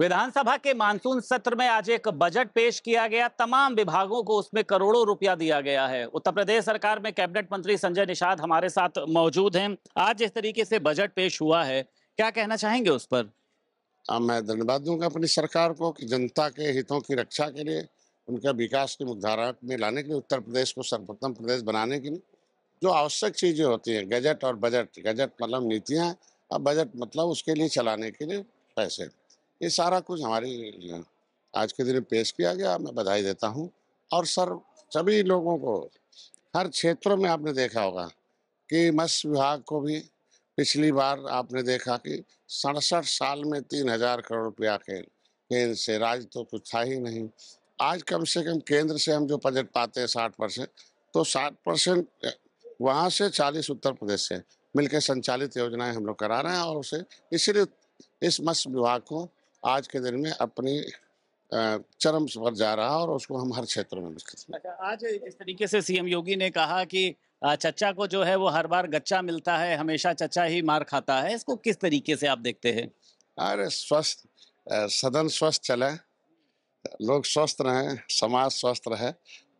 विधानसभा के मानसून सत्र में आज एक बजट पेश किया गया तमाम विभागों को उसमें करोड़ों रुपया दिया गया है उत्तर प्रदेश सरकार में कैबिनेट मंत्री संजय निषाद हमारे साथ मौजूद हैं आज जिस तरीके से बजट पेश हुआ है क्या कहना चाहेंगे उस पर आ, हाँ, मैं धन्यवाद दूंगा अपनी सरकार को कि जनता के हितों की रक्षा के लिए उनका विकास की मुख्यधारा में लाने के लिए उत्तर प्रदेश को सर्वप्रथम प्रदेश बनाने के लिए जो आवश्यक चीज़ें होती हैं गजट और बजट गजट मतलब नीतियाँ और बजट मतलब उसके लिए चलाने के लिए पैसे ये सारा कुछ हमारी आज के दिन पेश किया गया मैं बधाई देता हूँ और सर सभी लोगों को हर क्षेत्रों में आपने देखा होगा कि मत्स्य विभाग को भी पिछली बार आपने देखा कि सड़सठ साल में तीन हजार करोड़ रुपया के केंद्र से राज्य तो कुछ था ही नहीं आज कम से कम केंद्र से हम जो बजट पाते हैं साठ परसेंट तो साठ परसेंट वहाँ से चालीस उत्तर प्रदेश से मिलकर संचालित योजनाएं हम लोग करा रहे हैं और उसे इसलिए इस मत्स्य विभाग को आज के दिन में अपनी चरम पर जा रहा और उसको हम हर क्षेत्र में अच्छा आज इस तरीके से सीएम योगी ने कहा कि चचा को जो है वो हर बार गच्चा मिलता है हमेशा चच्चा ही मार खाता है इसको किस तरीके से आप देखते हैं अरे स्वस्थ सदन स्वस्थ चले लोग स्वस्थ रहें समाज स्वस्थ रहे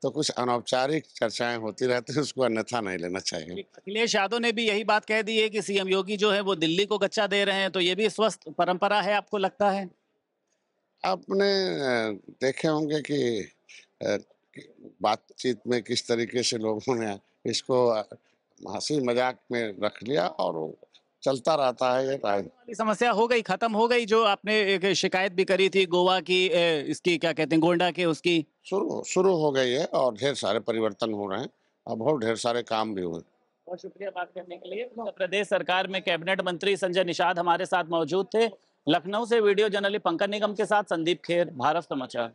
तो कुछ अनौपचारिक चर्चाएं होती रहती हैं उसको अन्यथा नहीं लेना चाहिए अखिलेश यादव ने भी यही बात कह दी है कि सीएम योगी जो है वो दिल्ली को गच्चा दे रहे हैं तो ये भी स्वस्थ परंपरा है आपको लगता है आपने देखे होंगे कि बातचीत में किस तरीके से लोगों ने इसको हंसी मजाक में रख लिया और चलता रहता है ये राज समस्या हो गई खत्म हो गई जो आपने एक शिकायत भी करी थी गोवा की इसकी क्या कहते हैं गोंडा के उसकी शुरू शुरू हो गई है और ढेर सारे परिवर्तन हो रहे हैं अब और ढेर सारे काम भी हुए बहुत शुक्रिया बात करने के लिए प्रदेश सरकार में कैबिनेट मंत्री संजय निषाद हमारे साथ मौजूद थे लखनऊ से वीडियो जर्नलिस्ट पंकज निगम के साथ संदीप खेर भारत समाचार